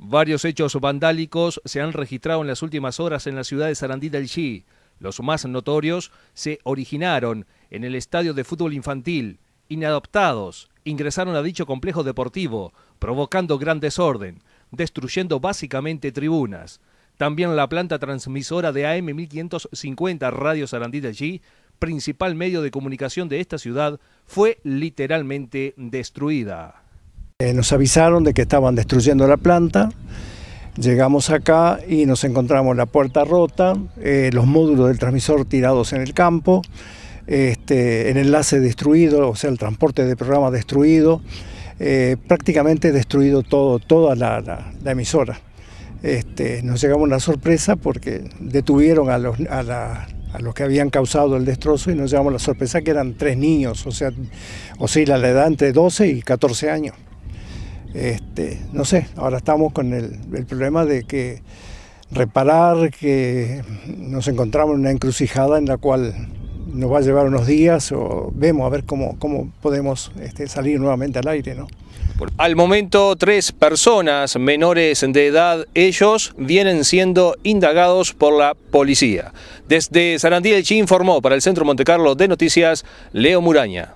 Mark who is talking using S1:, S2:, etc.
S1: Varios hechos vandálicos se han registrado en las últimas horas en la ciudad de Sarandí del Chí. Los más notorios se originaron en el estadio de fútbol infantil. Inadaptados ingresaron a dicho complejo deportivo, provocando gran desorden, destruyendo básicamente tribunas. También la planta transmisora de AM 1550 Radio Sarandí del Chí, principal medio de comunicación de esta ciudad, fue literalmente destruida.
S2: Eh, nos avisaron de que estaban destruyendo la planta. Llegamos acá y nos encontramos la puerta rota, eh, los módulos del transmisor tirados en el campo, este, el enlace destruido, o sea, el transporte de programa destruido, eh, prácticamente destruido todo, toda la, emisora. Este, nos llegamos la sorpresa porque detuvieron a los, que habían causado el destrozo y nos llegamos la sorpresa que eran tres niños, o sea, oscila la edad entre 12 y 14 años. Este, no sé, ahora estamos con el, problema de que reparar, que nos encontramos en una encrucijada en la cual nos va a llevar unos días o vemos a ver cómo, cómo podemos este, salir nuevamente al aire. ¿no?
S1: Al momento, tres personas menores de edad, ellos vienen siendo indagados por la policía. Desde Sarandí, chi informó para el Centro Montecarlo de Noticias, Leo Muraña.